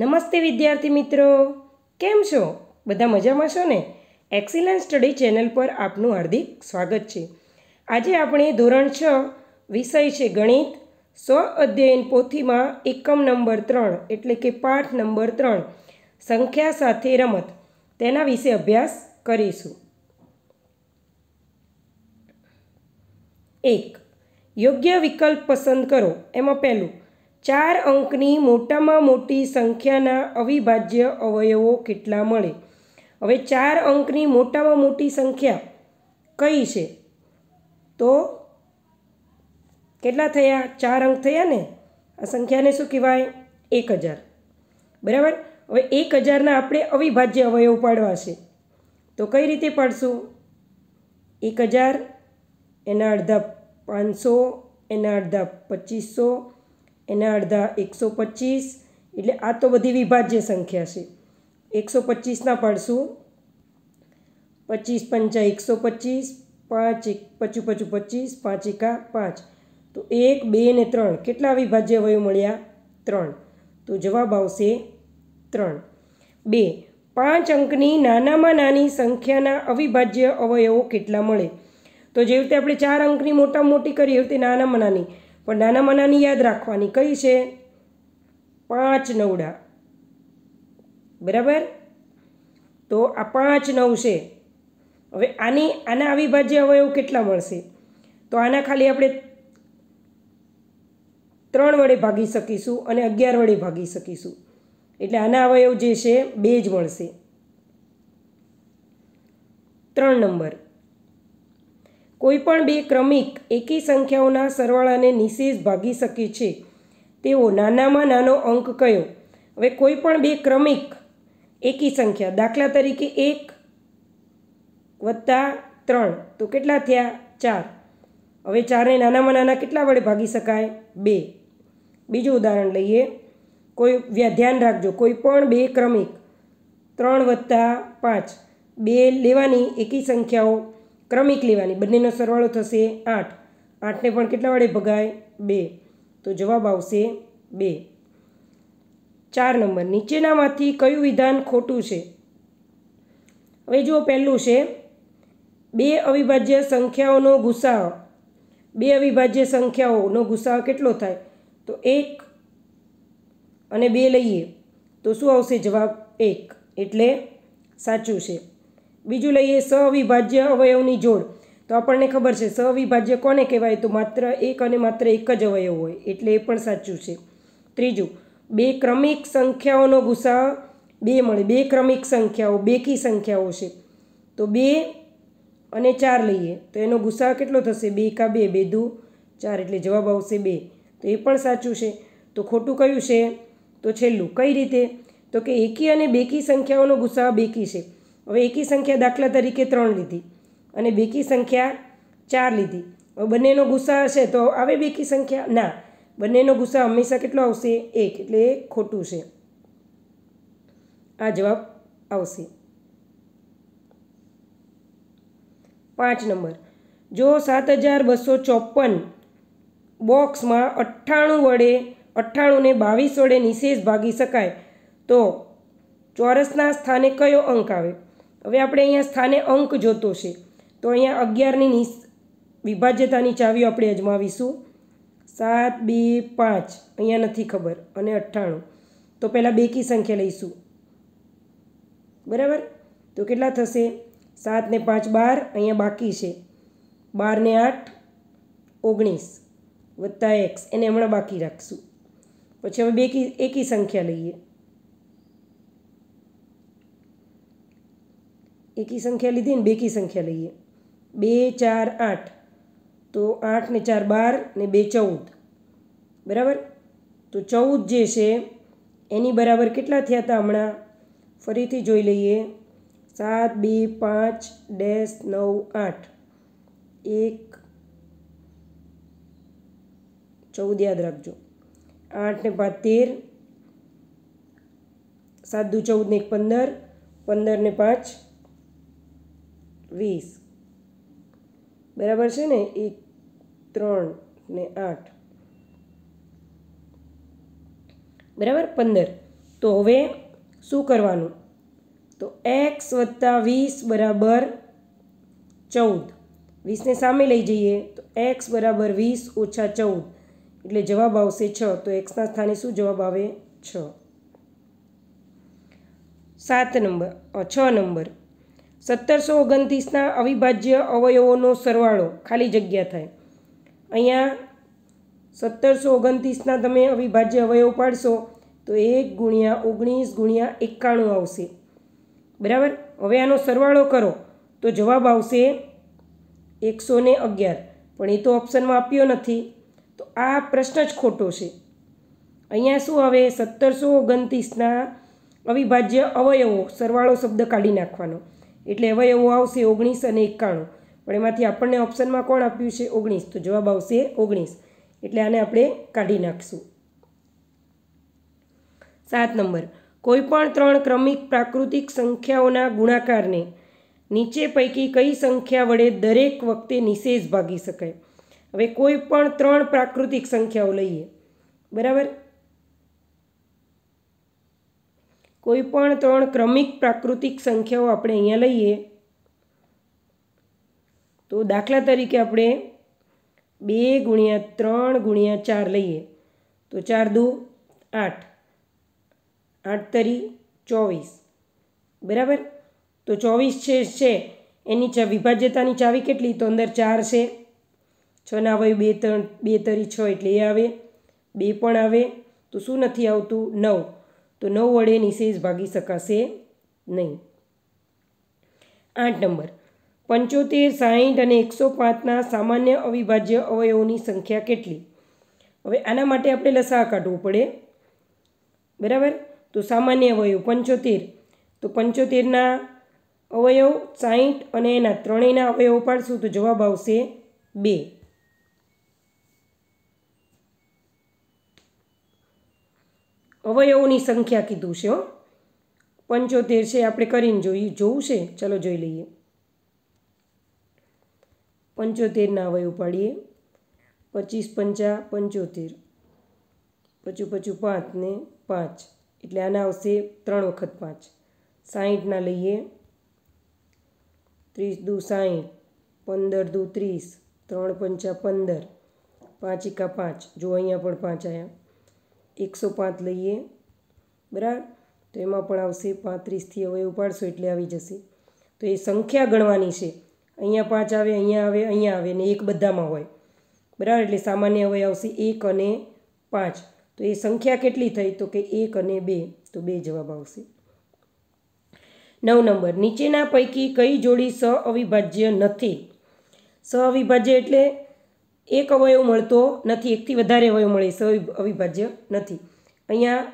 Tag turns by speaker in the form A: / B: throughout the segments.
A: નમસ્તે વિદ્યાર્થી મિત્રો કેમ છો બધા મજામાં છો ને એક્સિલન્સ સ્ટડી ચેનલ પર આપનું હાર્દિક સ્વાગત છે આજે આપણે ધોરણ છ વિષય છે ગણિત સ્વ અધ્યયન પોથીમાં એકમ નંબર ત્રણ એટલે કે પાઠ નંબર ત્રણ સંખ્યા સાથે રમત તેના વિશે અભ્યાસ કરીશું એક યોગ્ય વિકલ્પ પસંદ કરો એમાં પહેલું ચાર અંકની મોટામાં મોટી સંખ્યાના અવિભાજ્ય અવયવો કેટલા મળે હવે ચાર અંકની મોટામાં મોટી સંખ્યા કઈ છે તો કેટલા થયા ચાર અંક થયા ને આ સંખ્યાને શું કહેવાય એક હજાર બરાબર હવે એક હજારના આપણે અવિભાજ્ય અવયવ પાડવા છે તો કઈ રીતે પાડશું એક હજાર એના અડધા પાંચસો એના અડધા પચીસો એના અડધા એકસો પચીસ એટલે આ તો બધી વિભાજ્ય સંખ્યા છે એકસો પચીસના પાડશું પચીસ પંચા એકસો પચીસ પાંચ એક પચું પચું પચીસ પાંચ એકા પાંચ તો એક બે ને ત્રણ કેટલા વિભાજ્ય વયો મળ્યા ત્રણ તો જવાબ આવશે ત્રણ બે પાંચ અંકની નાનામાં નાની સંખ્યાના અવિભાજ્ય અવયવો કેટલા મળે તો જેવી રીતે આપણે ચાર અંકની મોટા મોટી કરીએ એવી રીતે નાનામાં નાની પણ નાનામાં નાની યાદ રાખવાની કઈ છે પાંચ નવડા બરાબર તો આ પાંચ નવ છે હવે આની આના અવિભાજ્ય અવયવ કેટલા મળશે તો આના ખાલી આપણે ત્રણ વડે ભાગી શકીશું અને અગિયાર વડે ભાગી શકીશું એટલે આના અવયવ જે છે બે જ મળશે ત્રણ નંબર કોઈપણ બે ક્રમિક એકી સંખ્યાઓના સરવાળાને નિશેષ ભાગી શકે છે તેવો નાનામાં નાનો અંક કયો હવે કોઈપણ બે ક્રમિક એકી સંખ્યા દાખલા તરીકે એક વત્તા ત્રણ તો કેટલા થયા ચાર હવે ચારને નાનામાં નાના કેટલા વડે ભાગી શકાય બે બીજું ઉદાહરણ લઈએ કોઈ ધ્યાન રાખજો કોઈ પણ બે ક્રમિક ત્રણ વત્તા પાંચ બે લેવાની એકી સંખ્યાઓ ક્રમિક લેવાની બંનેનો સરવાળો થશે આઠ આઠને પણ કેટલા વડે ભગાય બે તો જવાબ આવશે બે ચાર નંબર નીચેનામાંથી કયું વિધાન ખોટું છે હવે જુઓ પહેલું છે બે અવિભાજ્ય સંખ્યાઓનો ગુસાઓ બે અવિભાજ્ય સંખ્યાઓનો ગુસાઓ કેટલો થાય તો એક અને બે લઈએ તો શું આવશે જવાબ એક એટલે સાચું છે બીજું લઈએ સવિભાજ્ય અવયવની જોડ તો આપણને ખબર છે સવિભાજ્ય કોને કહેવાય તો માત્ર એક અને માત્ર એક જ અવયવ હોય એટલે એ પણ સાચું છે ત્રીજું બે ક્રમિક સંખ્યાઓનો ગુસા બે મળે બે ક્રમિક સંખ્યાઓ બેકી સંખ્યાઓ છે તો બે અને ચાર લઈએ તો એનો ગુસા કેટલો થશે બે કા બે બે દુ ચાર એટલે જવાબ આવશે બે તો એ પણ સાચું છે તો ખોટું કયું છે તો છેલ્લું કઈ રીતે તો કે એકી અને બેકી સંખ્યાઓનો ગુસા બેકી છે હવે એકી સંખ્યા દાખલા તરીકે ત્રણ લીધી અને બેકી સંખ્યા ચાર લીધી હવે બંનેનો ગુસ્સા હશે તો આવે બેકી સંખ્યા ના બંનેનો ગુસ્સા હંમેશા કેટલો આવશે એક એટલે એ ખોટું છે આ જવાબ આવશે પાંચ નંબર જો સાત હજાર બસો ચોપન બોક્સમાં અઠ્ઠાણું વડે અઠ્ઠાણુંને બાવીસ વડે નિશેષ ભાગી શકાય તો ચોરસના સ્થાને કયો અંક આવે હવે આપણે અહીંયા સ્થાને અંક જોતો છે તો અહીંયા અગિયારની નિ વિભાજ્યતાની ચાવીઓ આપણે અજમાવીશું સાત બે પાંચ અહીંયા નથી ખબર અને અઠ્ઠાણું તો પહેલાં બેકી સંખ્યા લઈશું બરાબર તો કેટલા થશે સાતને પાંચ બાર અહીંયા બાકી છે બારને આઠ ઓગણીસ વત્તા એક્સ એને હમણાં બાકી રાખશું પછી હવે બેકી એકી સંખ્યા લઈએ એકી સંખ્યા લીધી ને બેકી સંખ્યા લઈએ બે ચાર આઠ તો આઠ ને ચાર બાર ને બે ચૌદ બરાબર તો ચૌદ જે છે એની બરાબર કેટલા થયા હતા હમણાં ફરીથી જોઈ લઈએ સાત બે પાંચ ડેશ નવ આઠ એક ચૌદ યાદ રાખજો આઠ ને પાંચ તેર સાત દુ ચૌદ ને એક પંદર પંદર ને પાંચ વીસ બરાબર છે ને એક ત્રણ ને આઠ બરાબર પંદર તો હવે શું કરવાનું તો એક્સ વત્તા વીસ બરાબર ચૌદ વીસને સામે લઈ જઈએ તો એક્સ બરાબર વીસ ઓછા ચૌદ એટલે જવાબ આવશે છ તો એક્સના સ્થાને શું જવાબ આવે છ સાત નંબર છ નંબર સત્તરસો ઓગણત્રીસના અવિભાજ્ય અવયવોનો સરવાળો ખાલી જગ્યા થાય અહીંયા સત્તરસો ઓગણત્રીસના તમે અવિભાજ્ય અવયવ પાડશો તો એક ગુણ્યા ઓગણીસ ગુણ્યા એકાણું આવશે બરાબર હવે આનો સરવાળો કરો તો જવાબ આવશે એકસો ને અગિયાર પણ એ તો ઓપ્શનમાં આપ્યો નથી તો આ પ્રશ્ન જ ખોટો છે અહીંયા શું આવે સત્તરસો ઓગણત્રીસના અવિભાજ્ય અવયવો સરવાળો શબ્દ કાઢી નાખવાનો એટલે હવે એવો આવશે ઓગણીસ અને એકાણું પણ એમાંથી આપણને ઓપ્શનમાં કોણ આપ્યું છે ઓગણીસ તો જવાબ આવશે ઓગણીસ એટલે આને આપણે કાઢી નાખીશું સાત નંબર કોઈપણ ત્રણ ક્રમિક પ્રાકૃતિક સંખ્યાઓના ગુણાકારને નીચે પૈકી કઈ સંખ્યા વડે દરેક વખતે નિશેષ ભાગી શકાય હવે કોઈ પણ ત્રણ પ્રાકૃતિક સંખ્યાઓ લઈએ બરાબર કોઈપણ ત્રણ ક્રમિક પ્રાકૃતિક સંખ્યાઓ આપણે અહીંયા લઈએ તો દાખલા તરીકે આપણે બે ગુણ્યા ત્રણ ગુણ્યા ચાર લઈએ તો ચાર દુ આઠ આઠ તરી ચોવીસ બરાબર તો ચોવીસ છે છે એની ચા વિભાજ્યતાની ચાવી કેટલી તો અંદર ચાર છે છ છના આવે બે ત્રણ બે તરી છ એટલે એ આવે બે પણ આવે તો શું નથી આવતું નવ તો નવ વડે નિશેષ ભાગી શકાશે નહીં આઠ નંબર પંચોતેર સાહીઠ અને એકસો પાંચના સામાન્ય અવિભાજ્ય અવયવોની સંખ્યા કેટલી હવે આના માટે આપણે લસા કાઢવું પડે બરાબર તો સામાન્ય અવયવ પંચોતેર તો પંચોતેરના અવયવ સાહીઠ અને એના ત્રણેયના અવયવો પાડશું તો જવાબ આવશે બે અવયવોની સંખ્યા કીધું છે હો પંચોતેર છે આપણે કરીને જોઈએ જોવું છે ચલો જોઈ લઈએ પંચોતેરના અવયવ પાડીએ પચીસ પંચા પંચોતેર પચું પચું પાંચ ને પાંચ એટલે આના આવશે ત્રણ વખત પાંચ સાહીઠના લઈએ ત્રીસ દુ સાહીઠ પંદર દુ ત્રીસ ત્રણ પંચા પંદર પાંચ એકા પાંચ જો અહીંયા પણ પાંચ આવ્યા એકસો પાંચ લઈએ બરાબર તો એમાં પણ આવશે પાંત્રીસથી હવે ઉપાડશો એટલે આવી જશે તો એ સંખ્યા ગણવાની છે અહીંયા પાંચ આવે અહીંયા આવે અહીંયા આવે ને એક બધામાં હોય બરાબર એટલે સામાન્ય હવે આવશે એક અને પાંચ તો એ સંખ્યા કેટલી થઈ તો કે એક અને બે તો બે જવાબ આવશે નવ નંબર નીચેના પૈકી કઈ જોડી સ અવિભાજ્ય નથી સ અવિભાજ્ય એટલે એક અવયવ મળતો નથી એકથી વધારે અવયવ મળે અવિભાજ્ય નથી અહીંયા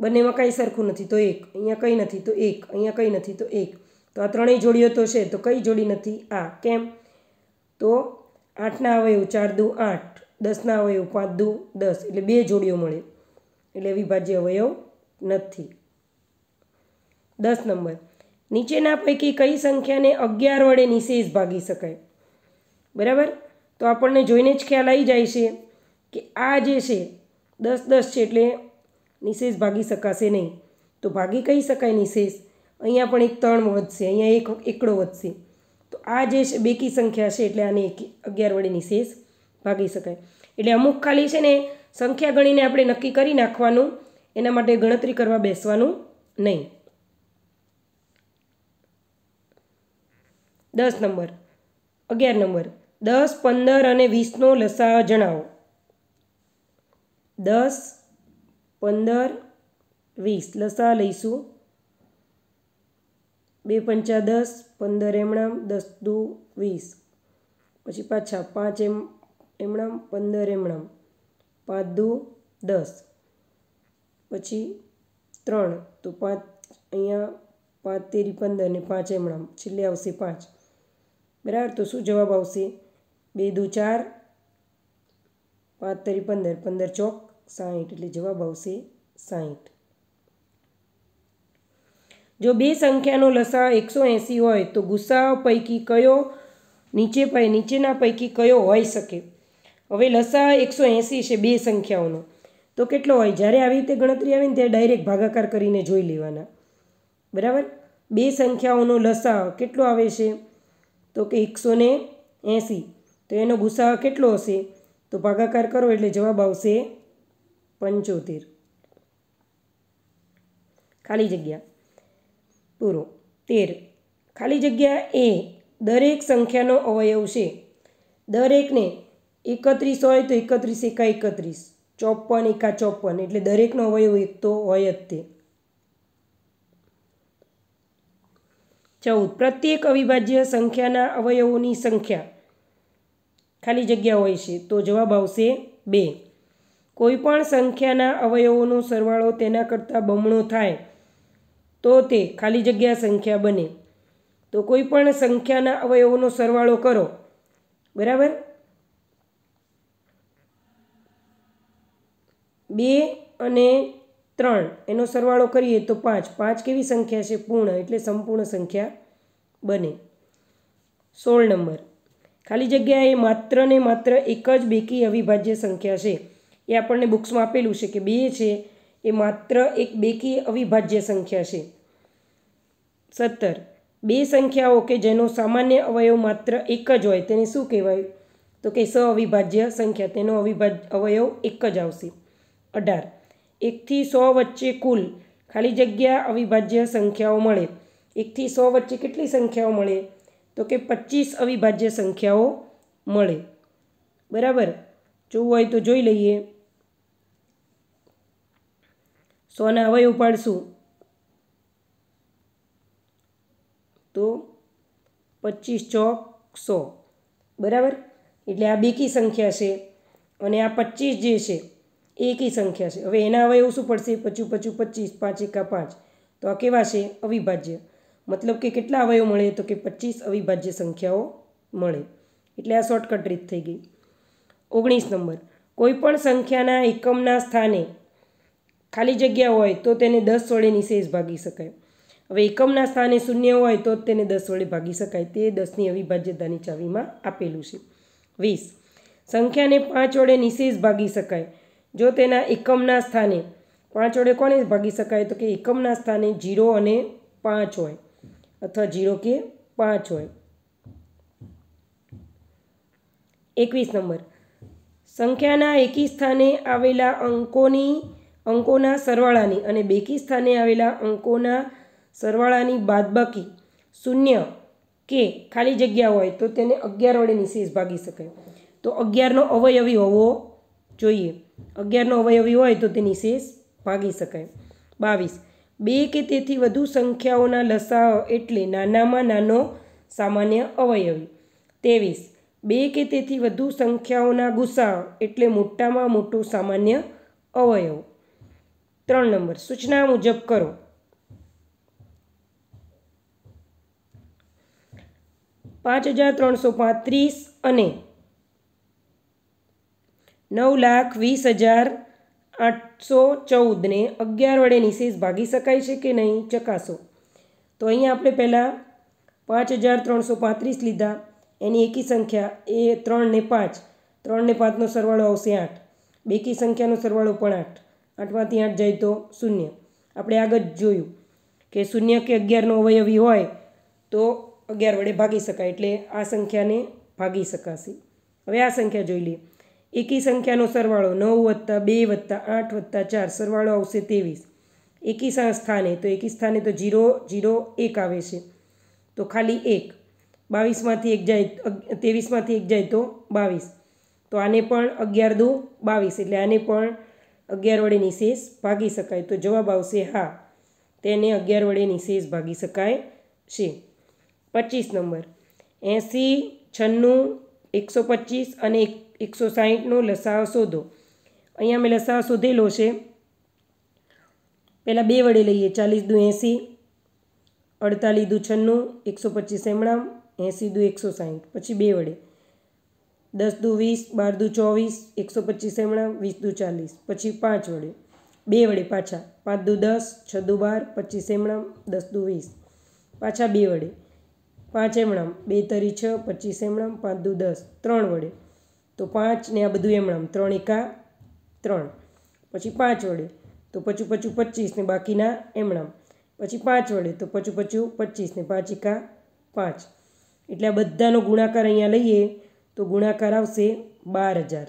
A: બંનેમાં કંઈ સરખું નથી તો એક અહીંયા કંઈ નથી તો એક અહીંયા કંઈ નથી તો એક તો આ ત્રણેય જોડીઓ તો છે તો કઈ જોડી નથી આ કેમ તો આઠના અવયવ ચાર દુ આઠ દસના અવયવ પાંચ દુ દસ એટલે બે જોડીઓ મળે એટલે અવિભાજ્ય અવયવ નથી દસ નંબર નીચેના પૈકી કઈ સંખ્યાને અગિયાર વડે નિશેષ ભાગી શકાય બરાબર તો આપણને જોઈને જ ખ્યાલ આવી જાય છે કે આ જે છે દસ દસ છે એટલે નિશેષ ભાગી શકાશે નહીં તો ભાગી કહી શકાય નિશેષ અહીંયા પણ એક ત્રણ વધશે અહીંયા એક એકડો વધશે તો આ જે છે બેકી સંખ્યા છે એટલે આને એક અગિયાર વડે નિશેષ ભાગી શકાય એટલે અમુક ખાલી છે ને સંખ્યા ગણીને આપણે નક્કી કરી નાખવાનું એના માટે ગણતરી કરવા બેસવાનું નહીં દસ નંબર અગિયાર નંબર દસ પંદર અને વીસનો લસાઅ જણાવો દસ પંદર વીસ લસા લઈશું બે પંચા દસ પંદર એમણામ દસ દુ વીસ પછી પાછા પાંચ એમ એમણામ પંદર એમણામ પાંચ દુ દસ પછી ત્રણ તો પાંચ અહીંયા પાંચ તેરી પંદર ને પાંચ એમણામ છેલ્લે આવશે પાંચ બરાબર તો શું જવાબ આવશે બે દુ ચાર પાંચ તરી પંદર પંદર ચોક સાહીઠ એટલે જવાબ આવશે સાહીઠ જો બે સંખ્યાનો લસા એકસો એંસી હોય તો ગુસ્સા પૈકી કયો નીચે પૈ નીચેના પૈકી કયો હોઈ શકે હવે લસા એકસો એંસી છે બે સંખ્યાઓનો તો કેટલો હોય જ્યારે આવી રીતે ગણતરી આવે ને ત્યારે ડાયરેક્ટ ભાગાકાર કરીને જોઈ લેવાના બરાબર બે સંખ્યાઓનો લસા કેટલો આવે છે તો કે એકસો ને એંસી તો એનો ગુસ્સા કેટલો હશે તો ભાગાકાર કરો એટલે જવાબ આવશે પંચોતેર ખાલી જગ્યા પૂરો તેર ખાલી જગ્યા એ દરેક સંખ્યાનો અવયવ છે દરેકને એકત્રીસ હોય તો એકત્રીસ એકા એકત્રીસ ચોપન એકા ચોપન એટલે દરેકનો અવયવ એક તો હોય જ તે ચૌદ પ્રત્યેક અવિભાજ્ય સંખ્યાના અવયવોની સંખ્યા ખાલી જગ્યા હોય છે તો જવાબ આવશે બે કોઈપણ સંખ્યાના અવયવોનો સરવાળો તેના કરતાં બમણો થાય તો તે ખાલી જગ્યા સંખ્યા બને તો કોઈપણ સંખ્યાના અવયવોનો સરવાળો કરો બરાબર બે અને ત્રણ એનો સરવાળો કરીએ તો પાંચ પાંચ કેવી સંખ્યા છે પૂર્ણ એટલે સંપૂર્ણ સંખ્યા બને સોળ નંબર ખાલી જગ્યા એ માત્ર ને માત્ર એક જ બેકી અવિભાજ્ય સંખ્યા છે એ આપણને બુક્સમાં આપેલું છે કે બે છે એ માત્ર એક બેકી અવિભાજ્ય સંખ્યા છે સત્તર બે સંખ્યાઓ કે જેનો સામાન્ય અવયવ માત્ર એક જ હોય તેને શું કહેવાય તો કે સ અવિભાજ્ય સંખ્યા તેનો અવિભાજ્ય અવયવ એક જ આવશે અઢાર એકથી સો વચ્ચે કુલ ખાલી જગ્યા અવિભાજ્ય સંખ્યાઓ મળે એકથી સો વચ્ચે કેટલી સંખ્યાઓ મળે તો કે પચીસ અવિભાજ્ય સંખ્યાઓ મળે બરાબર જોવું હોય તો જોઈ લઈએ સોના અવયવ પાડશું તો પચીસ ચોક સો બરાબર એટલે આ બેકી સંખ્યા છે અને આ પચીસ જે છે એકી સંખ્યા છે હવે એના અવયવ શું પડશે પચું પચું પચીસ પાંચ એકા પાંચ તો આ કેવા છે અવિભાજ્ય મતલબ કે કેટલા અવયવ મળે તો કે પચીસ અવિભાજ્ય સંખ્યાઓ મળે એટલે આ શોર્ટકટ રીત થઈ ગઈ ઓગણીસ નંબર કોઈપણ સંખ્યાના એકમના સ્થાને ખાલી જગ્યા હોય તો તેને દસ વડે નિશેષ ભાગી શકાય હવે એકમના સ્થાને શૂન્ય હોય તો જ તેને દસ વડે ભાગી શકાય તે દસની અવિભાજ્યતાની ચાવીમાં આપેલું છે વીસ સંખ્યાને પાંચ વડે નિશેષ ભાગી શકાય જો તેના એકમના સ્થાને પાંચ વડે કોને ભાગી શકાય તો કે એકમના સ્થાને જીરો અને પાંચ હોય અથવા જીરો કે પાંચ હોય એકવીસ નંબર સંખ્યાના એકી સ્થાને આવેલા અંકોની અંકોના સરવાળાની અને બેકી સ્થાને આવેલા અંકોના સરવાળાની બાદબાકી શૂન્ય કે ખાલી જગ્યા હોય તો તેને અગિયાર વડે નિશેષ ભાગી શકાય તો અગિયારનો અવયવી હોવો જોઈએ અગિયારનો અવયવી હોય તો તે નિશેષ ભાગી શકાય બાવીસ બે કે તેથી વધુ સંખ્યાઓના લસાઓ એટલે નાનામાં નાનો સામાન્ય અવયવી ત્રેવીસ બે કે તેથી વધુ સંખ્યાઓના ગુસ્સા એટલે મોટામાં મોટો સામાન્ય અવયવ ત્રણ નંબર સૂચના મુજબ કરો પાંચ હજાર ત્રણસો પાંત્રીસ અને નવ લાખ વીસ હજાર આઠ આઠસો ચૌદને અગિયાર વડે નિશેષ ભાગી શકાય છે કે નહીં ચકાસો તો અહીંયા આપણે પહેલાં પાંચ હજાર ત્રણસો પાંત્રીસ લીધા એની એકી સંખ્યા એ ત્રણને પાંચ ત્રણને પાંચનો સરવાળો આવશે આઠ બેકી સંખ્યાનો સરવાળો પણ આઠ આઠમાંથી આઠ જાય તો શૂન્ય આપણે આગળ જોયું કે શૂન્ય કે અગિયારનો અવયવી હોય તો અગિયાર વડે ભાગી શકાય એટલે આ સંખ્યાને ભાગી શકાશે હવે આ સંખ્યા જોઈ લઈએ એકી સંખ્યાનો સરવાળો નવ વત્તા બે વત્તા આઠ વત્તા ચાર સરવાળો આવશે ત્રેવીસ એકી સ્થાને તો એકી સ્થાને તો જીરો જીરો એક આવે છે તો ખાલી એક બાવીસમાંથી એક જાય ત્રેવીસમાંથી એક જાય તો બાવીસ તો આને પણ અગિયાર દો બાવીસ એટલે આને પણ અગિયાર વડે નિશેષ ભાગી શકાય તો જવાબ આવશે હા તેને અગિયાર વડે નિશેષ ભાગી શકાય છે પચીસ નંબર એંસી છન્નું એકસો પચીસ અને એક એકસો સાહીઠનો લસાઅ શોધો અહીંયા મેં લસાઅ શોધેલો છે પહેલાં બે વડે લઈએ ચાલીસ દુ એંસી અડતાલીસ દુ છન્નું એકસો પચીસ એમણામ એંસી દુ એકસો સાહીઠ પછી બે વડે દસ દુ વીસ બાર દુ ચોવીસ એકસો પચીસ એમણામ વીસ દુ ચાલીસ પછી પાંચ વડે બે વડે પાછા પાંચ દુ દસ છ દુ બાર પચીસ એમણામ દસ દુ વીસ પાછા બે વડે પાંચ એમણામ બે તરી છ પચીસ એમણામ પાંચ દુ દસ ત્રણ વડે તો પાંચ ને આ બધું એમણામ ત્રણ એકા ત્રણ પછી પાંચ વડે તો પછી પછી પચીસ ને બાકીના એમણામ પછી પાંચ વડે તો પચું પછી પચીસ ને પાંચ એકા પાંચ એટલે આ બધાનો ગુણાકાર અહીંયા લઈએ તો ગુણાકાર આવશે બાર હજાર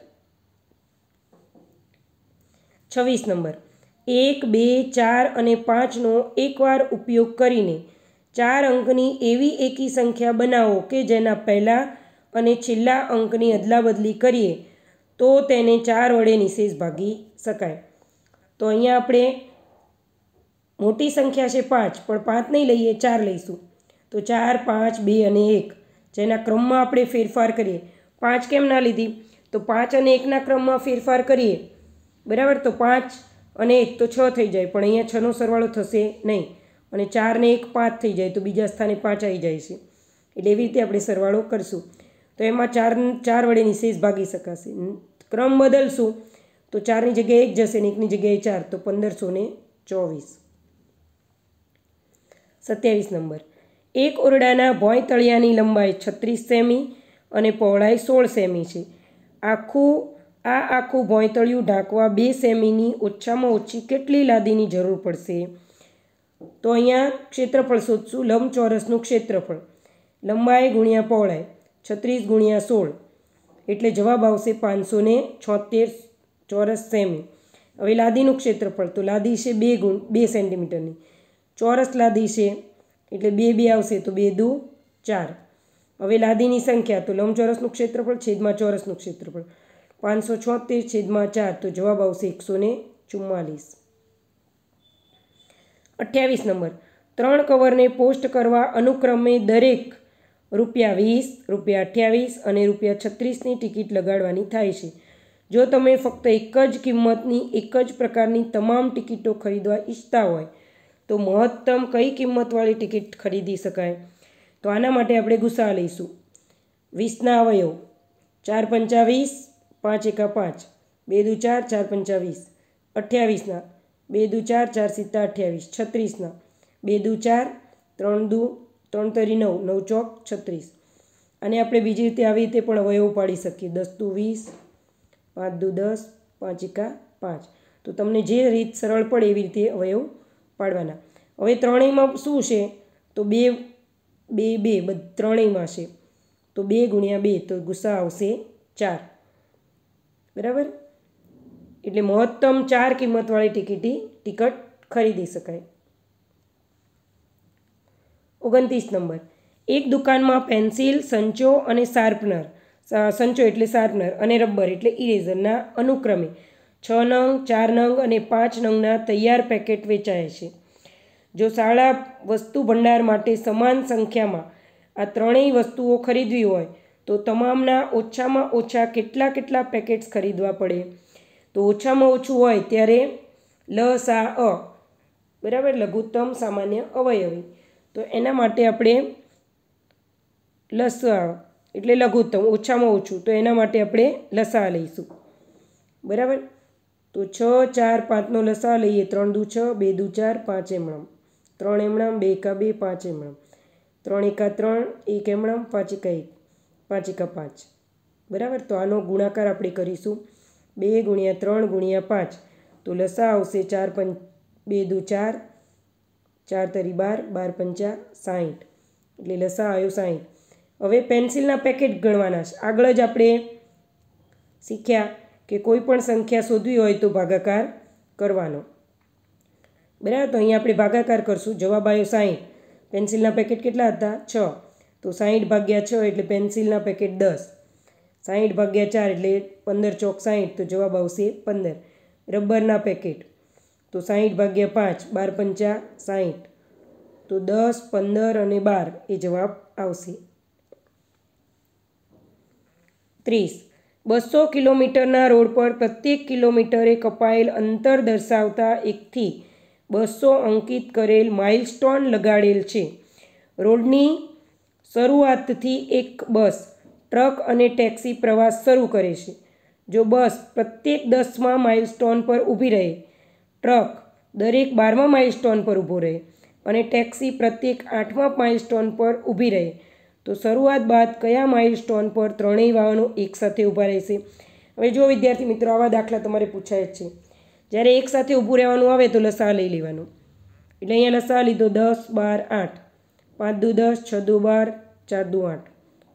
A: છવ્વીસ નંબર એક બે ચાર અને પાંચનો એકવાર ઉપયોગ કરીને ચાર અંકની એવી એકી સંખ્યા બનાવો કે જેના પહેલાં અને છેલ્લા અંકની અદલાબદલી કરીએ તો તેને ચાર વડે નિશેષ ભાગી શકાય તો અહીંયા આપણે મોટી સંખ્યા છે પાંચ પણ પાંચ નહીં લઈએ ચાર લઈશું તો ચાર પાંચ બે અને એક જેના ક્રમમાં આપણે ફેરફાર કરીએ પાંચ કેમ ના લીધી તો પાંચ અને એકના ક્રમમાં ફેરફાર કરીએ બરાબર તો પાંચ અને એક તો છ થઈ જાય પણ અહીંયા છનો સરવાળો થશે નહીં અને ચારને એક પાંચ થઈ જાય તો બીજા સ્થાને પાંચ આવી જાય છે એટલે એવી રીતે આપણે સરવાળો કરીશું તો એમાં ચાર ચાર વડે નિશેષ ભાગી શકાશે ક્રમ બદલશું તો ચારની જગ્યાએ એક જશે ને એકની જગ્યાએ ચાર તો પંદરસો ને ચોવીસ સત્યાવીસ નંબર એક ઓરડાના ભોંય તળિયાની લંબાઈ છત્રીસ સેમી અને પહોળાઈ સોળ સેમી છે આખું આ આખું ભોંયતળિયું ઢાંકવા બે સેમીની ઓછામાં ઓછી કેટલી લાદીની જરૂર પડશે તો અહીંયા ક્ષેત્રફળ શોધશું લંબચોરસનું ક્ષેત્રફળ લંબાઈ ગુણ્યા પહોળાઈ છત્રીસ ગુણ્યા સોળ એટલે જવાબ આવશે પાંચસો ને છોતેર ચોરસ સેમી હવે લાદીનું ક્ષેત્રફળ તો લાદી છે બે ગુણ બે સેન્ટીમીટરની ચોરસ લાદી છે એટલે બે બે આવશે તો બે દુ ચાર હવે લાદીની સંખ્યા તો લંબચોરસનું ક્ષેત્રફળ છેદમાં ચોરસનું ક્ષેત્રફળ પાંચસો છોતેર છેદમાં ચાર તો જવાબ આવશે એકસો ને ચુમ્માલીસ અઠ્યાવીસ નંબર ત્રણ કવરને પોસ્ટ કરવા અનુક્રમે દરેક રૂપિયા વીસ રૂપિયા અઠ્યાવીસ અને રૂપિયા છત્રીસની ટિકિટ લગાડવાની થાય છે જો તમે ફક્ત એક જ કિંમતની એક જ પ્રકારની તમામ ટિકિટો ખરીદવા ઈચ્છતા હોય તો મહત્તમ કઈ કિંમતવાળી ટિકિટ ખરીદી શકાય તો આના માટે આપણે ગુસ્સા લઈશું વીસના અવયવ ચાર પંચાવીસ પાંચ એકા પાંચ બે દુ ચાર ચાર પંચાવીસ વીસ અઠ્યાવીસના બે દુ ચાર ચાર સિત્તા અઠ્યાવીસ છત્રીસના બે દુ ચાર ત્રણ દુ ત્રણ તરી નવ નવ ચોક છત્રીસ અને આપણે બીજી રીતે આવી રીતે પણ અવયવો પાડી શકીએ દસ દુ વીસ પાંચ દુ દસ પાંચ એકા પાંચ તો તમને જે રીત સરળ પડે એવી રીતે અવયવ પાડવાના હવે ત્રણેયમાં શું છે તો બે બે બે ત્રણેયમાં છે તો બે ગુણ્યા બે તો ગુસ્સા આવશે ચાર બરાબર એટલે મહત્તમ ચાર કિંમતવાળી ટિકિટી ટિકટ ખરીદી શકાય ઓગણત્રીસ નંબર એક દુકાનમાં પેન્સિલ સંચો અને શાર્પનર સંચો એટલે શાર્પનર અને રબર એટલે ઇરેઝરના અનુક્રમે છ નંગ ચાર નંગ અને પાંચ નંગના તૈયાર પેકેટ વેચાય છે જો શાળા વસ્તુ ભંડાર માટે સમાન સંખ્યામાં આ ત્રણેય વસ્તુઓ ખરીદવી હોય તો તમામના ઓછામાં ઓછા કેટલા કેટલા પેકેટ્સ ખરીદવા પડે તો ઓછામાં ઓછું હોય ત્યારે લ સા અ બરાબર લઘુત્તમ સામાન્ય અવયવી તો એના માટે આપણે લસા એટલે લઘુત્તમ ઓછામાં ઓછું તો એના માટે આપણે લસા લઈશું બરાબર તો છ ચાર પાંચનો લસા લઈએ ત્રણ દુ છ બે દુ ચાર પાંચ એમણમ ત્રણ એમણમ બે એકા બે પાંચ એમણમ ત્રણ એકા ત્રણ એક એમણમ પાંચ એકા એક પાંચ એકા પાંચ બરાબર તો આનો ગુણાકાર આપણે કરીશું બે ગુણ્યા ત્રણ ગુણ્યા પાંચ તો લસા આવશે ચાર પંચ બે દુ ચાર ચાર તરી બાર બાર પંચા સાહીઠ એટલે લસા આવ્યો સાહીઠ હવે પેન્સિલના પેકેટ ગણવાના છે આગળ જ આપણે શીખ્યા કે કોઈ પણ સંખ્યા શોધવી હોય તો ભાગાકાર કરવાનો બરાબર તો અહીંયા આપણે ભાગાકાર કરશું જવાબ આવ્યો સાહીઠ પેન્સિલના પેકેટ કેટલા હતા છ તો સાહીઠ ભાગ્યા છ એટલે પેન્સિલના પેકેટ દસ સાહીઠ ભાગ્યા ચાર એટલે પંદર ચોક સાહીઠ તો જવાબ આવશે પંદર રબરના પેકેટ તો સાહીઠ ભાગ્યા પાંચ બાર પંચા સાહીઠ તો દસ પંદર અને બાર એ જવાબ આવશે ત્રીસ બસો કિલોમીટરના રોડ પર પ્રત્યેક કિલોમીટરે કપાયેલ અંતર દર્શાવતા એકથી બસો અંકિત કરેલ માઇલસ્ટોન લગાડેલ છે રોડની શરૂઆતથી એક બસ ટ્રક અને ટેક્સી પ્રવાસ શરૂ કરે છે જો બસ પ્રત્યેક દસમાં માઇલસ્ટોન પર ઊભી રહે ટ્રક દરેક બારમા માઇલસ્ટોન પર ઊભો રહે અને ટેક્સી પ્રત્યેક આઠમા માઇલસ્ટોન પર ઊભી રહે તો શરૂઆત બાદ કયા માઇલસ્ટોન પર ત્રણેય વાહનો એકસાથે ઊભા રહેશે હવે જો વિદ્યાર્થી મિત્રો આવા દાખલા તમારે પૂછાય જ છે જ્યારે એકસાથે ઊભું રહેવાનું આવે તો લસા લઈ લેવાનું એટલે અહીંયા લસા લીધો દસ બાર આઠ પાંચ દુ દસ છ દુ બાર ચાર દુ આઠ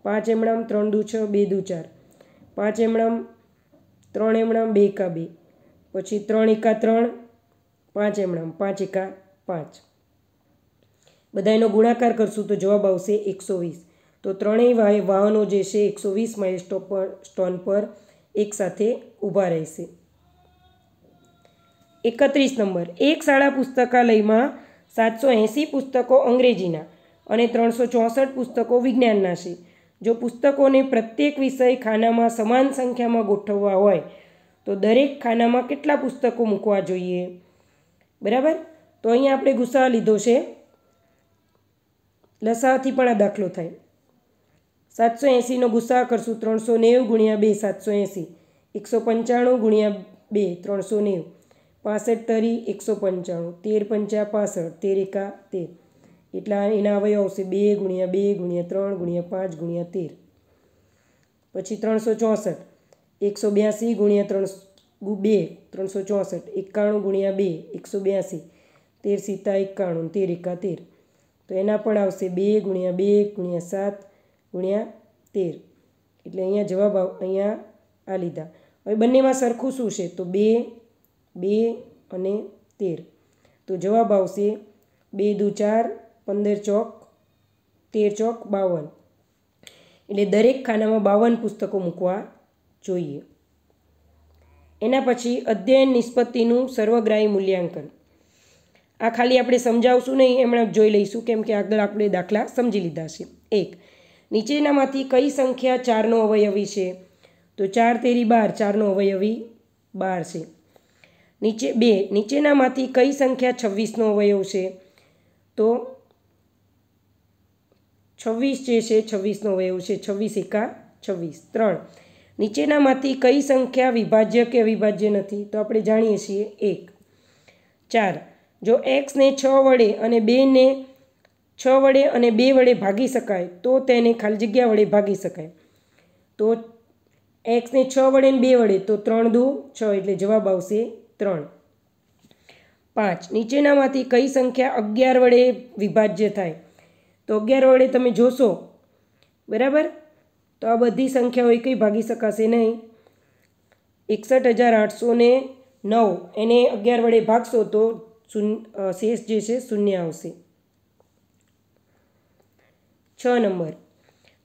A: પાંચ એમણામ ત્રણ દુ છ બે દુ ચાર પાંચ એમણામ ત્રણ એમણામ બે કા બે પછી ત્રણ એકા ત્રણ પાંચ એમણામ પાંચ એકા પાંચ બધા ગુણાકાર કરશું તો જવાબ આવશે એકસો વીસ તો ત્રણેય વાહનો જે છે એકસો વીસ એ સ્ટોપ પર સ્ટોન પર એકસાથે ઊભા રહેશે એકત્રીસ નંબર એક શાળા પુસ્તકાલયમાં સાતસો એંસી પુસ્તકો અંગ્રેજીના અને ત્રણસો ચોસઠ પુસ્તકો વિજ્ઞાનના છે જો પુસ્તકોને પ્રત્યેક વિષય ખાનામાં સમાન સંખ્યામાં ગોઠવવા હોય તો દરેક ખાનામાં કેટલા પુસ્તકો મૂકવા જોઈએ બરાબર તો અહીંયા આપણે ગુસ્સા લીધો છે લસાથી પણ આ દાખલો થાય સાતસો એંસીનો ગુસ્સા કરશું ત્રણસો નેવું ગુણ્યા બે સાતસો એંસી એકસો પંચાણું ગુણ્યા બે ત્રણસો નેવું પાસઠ તરી એકસો પંચાણું તેર પંચા પાસઠ તેર એકા તેર એટલા એના અવયવ આવશે બે ગુણ્યા બે ગુણ્યા ત્રણ ગુણ્યા પાંચ ગુણ્યા તેર પછી ત્રણસો ચોસઠ એકસો બ્યાસી ગુણ્યા ત્રણસો બે ત્રણસો ચોસઠ એકાણું ગુણ્યા બે એકસો બ્યાસી તેર સીતા એકાણું તેર એકા તેર તો એના પણ આવશે બે ગુણ્યા બે ગુણ્યા સાત ગુણ્યા તેર એટલે અહીંયા જવાબ અહીંયા આ લીધા હવે બંનેમાં સરખું શું છે તો બે બે અને તેર તો જવાબ આવશે બે દુ ચાર પંદર ચોક તેર ચોક બાવન એટલે દરેક ખાનામાં બાવન પુસ્તકો મૂકવા જોઈએ એના પછી અધ્યયન નિષ્પત્તિનું સર્વગ્રાહી મૂલ્યાંકન આ ખાલી આપણે સમજાવશું નહીં એમણે જોઈ લઈશું કેમ કે આગળ આપણે દાખલા સમજી લીધા છે એક નીચેનામાંથી કઈ સંખ્યા ચારનો અવયવી છે તો ચાર તેરી બાર ચારનો અવયવી બાર છે નીચે બે નીચેનામાંથી કઈ સંખ્યા છવ્વીસનો અવયવ છે તો છવ્વીસ જે છે છવ્વીસનો અવયવ છે છવ્વીસ એકા છવ્વીસ ત્રણ નીચેનામાંથી કઈ સંખ્યા વિભાજ્ય કે અવિભાજ્ય નથી તો આપણે જાણીએ છીએ એક ચાર જો એક્સને છ વડે અને બેને છ વડે અને બે વડે ભાગી શકાય તો તેને ખાલી જગ્યા વડે ભાગી શકાય તો એક્સને છ વડે ને બે વડે તો ત્રણ દુ છ એટલે જવાબ આવશે ત્રણ પાંચ નીચેનામાંથી કઈ સંખ્યા અગિયાર વડે વિભાજ્ય થાય તો અગિયાર વડે તમે જોશો બરાબર તો આ બધી સંખ્યાઓ કંઈ ભાગી શકાશે નહીં એકસઠ હજાર આઠસો ને નવ એને અગિયાર વડે ભાગશો તો શૂન્ય શેષ જે છે શૂન્ય આવશે છ નંબર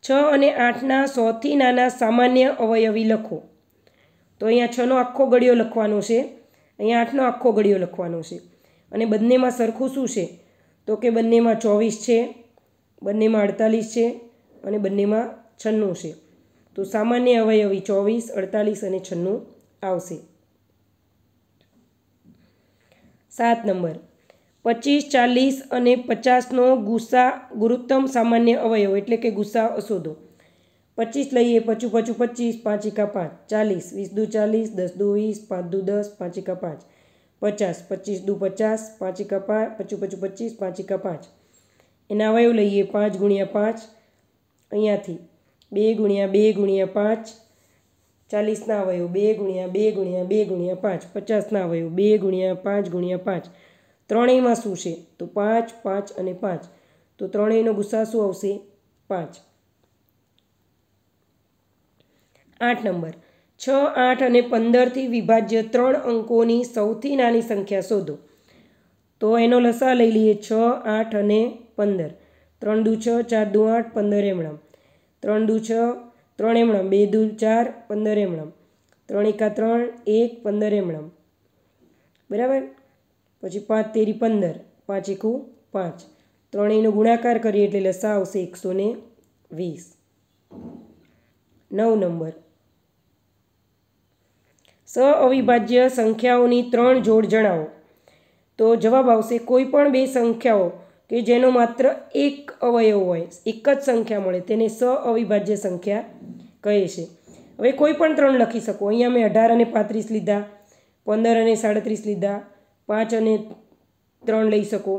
A: છ અને આઠના સોથી નાના સામાન્ય અવયવી લખો તો અહીંયા છનો આખો ગળ્યો લખવાનો છે અહીંયા આઠનો આખો ગળ્યો લખવાનો છે અને બંનેમાં સરખું શું છે તો કે બંનેમાં ચોવીસ છે બંનેમાં અડતાલીસ છે અને બંનેમાં છન્નું છે તો સામાન્ય અવયવી ચોવીસ અડતાલીસ અને છન્નું આવશે સાત નંબર પચીસ ચાલીસ અને પચાસનો ગુસ્સા ગુરુત્તમ સામાન્ય અવયવ એટલે કે ગુસ્સા અસોદો પચીસ લઈએ પચું પચું પચીસ પાંચ એકા પાંચ ચાલીસ વીસ દુ ચાલીસ દસ દુ વીસ પાંચ દુ દસ પાંચ એકા પાંચ પચાસ પચીસ દુ પચાસ પાંચ એકા પાંચ પચું પચું પચીસ પાંચ એકા પાંચ એના અવયવ લઈએ પાંચ ગુણ્યા પાંચ અહીંયાથી બે ગુણ્યા બે ગુણ્યા પાંચ ચાલીસના વયો બે ગુણ્યા બે ગુણ્યા બે ગુણ્યા પાંચ પચાસના વયો બે ગુણ્યા પાંચ ગુણ્યા પાંચ ત્રણેયમાં શું છે તો પાંચ પાંચ અને પાંચ તો ત્રણેયનો ગુસ્સા શું આવશે પાંચ આઠ નંબર છ આઠ અને પંદરથી વિભાજ્ય ત્રણ અંકોની સૌથી નાની સંખ્યા શોધો તો એનો લસા લઈ લઈએ છ આઠ અને પંદર ત્રણ દુ છ ચાર દુ આઠ પંદર એમણમ ત્રણ દુ છ ત્રણ એમણમ બે દુ ચાર પંદર એમણમ ત્રણ એકા ત્રણ એક પંદર એમણમ બરાબર પછી પાંચ તેરી પંદર પાંચ એકું પાંચ ત્રણેયનો ગુણાકાર કરીએ એટલે લસા આવશે એકસો ને વીસ નવ નંબર સ અવિભાજ્ય સંખ્યાઓની ત્રણ જોડ જણાવો તો જવાબ આવશે કોઈ પણ બે સંખ્યાઓ કે જેનો માત્ર એક અવયવ હોય એક જ સંખ્યા મળે તેને સ અવિભાજ્ય સંખ્યા કહે છે હવે કોઈ પણ ત્રણ લખી શકો અહીંયા મેં અઢાર અને પાંત્રીસ લીધા પંદર અને સાડત્રીસ લીધા પાંચ અને ત્રણ લઈ શકો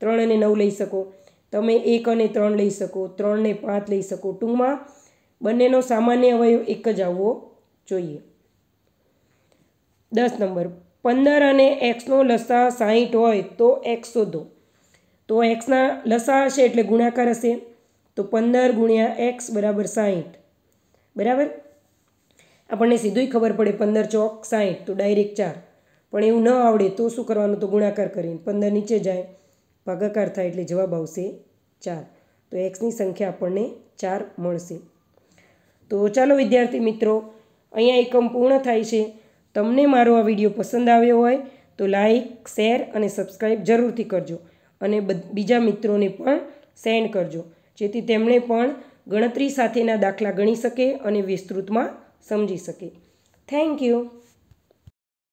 A: ત્રણ અને નવ લઈ શકો તમે એક અને ત્રણ લઈ શકો ત્રણ ત્રણને પાંચ લઈ શકો ટૂંકમાં બંનેનો સામાન્ય અવયવ એક જ આવવો જોઈએ દસ નંબર પંદર અને એક્સનો લસા સાહીઠ હોય તો એક્સ શોધો તો એક્સના લસા હશે એટલે ગુણાકાર હશે તો પંદર ગુણ્યા એક્સ બરાબર સાહીઠ બરાબર આપણને સીધું ખબર પડે પંદર ચોક સાહીઠ તો ડાયરેક્ટ ચાર પણ એવું ન આવડે તો શું કરવાનું તો ગુણાકાર કરીને પંદર નીચે જાય ભાગાકાર થાય એટલે જવાબ આવશે ચાર તો એક્સની સંખ્યા આપણને ચાર મળશે તો ચાલો વિદ્યાર્થી મિત્રો અહીંયા એકમ પૂર્ણ થાય છે તમને મારો આ વિડીયો પસંદ આવ્યો હોય તો લાઇક શેર અને સબસ્ક્રાઈબ જરૂરથી કરજો અને બીજા મિત્રોને પણ સેન્ડ કરજો જેથી તેમણે પણ ગણતરી સાથેના દાખલા ગણી શકે અને વિસ્તૃતમાં સમજી શકે થેન્ક યુ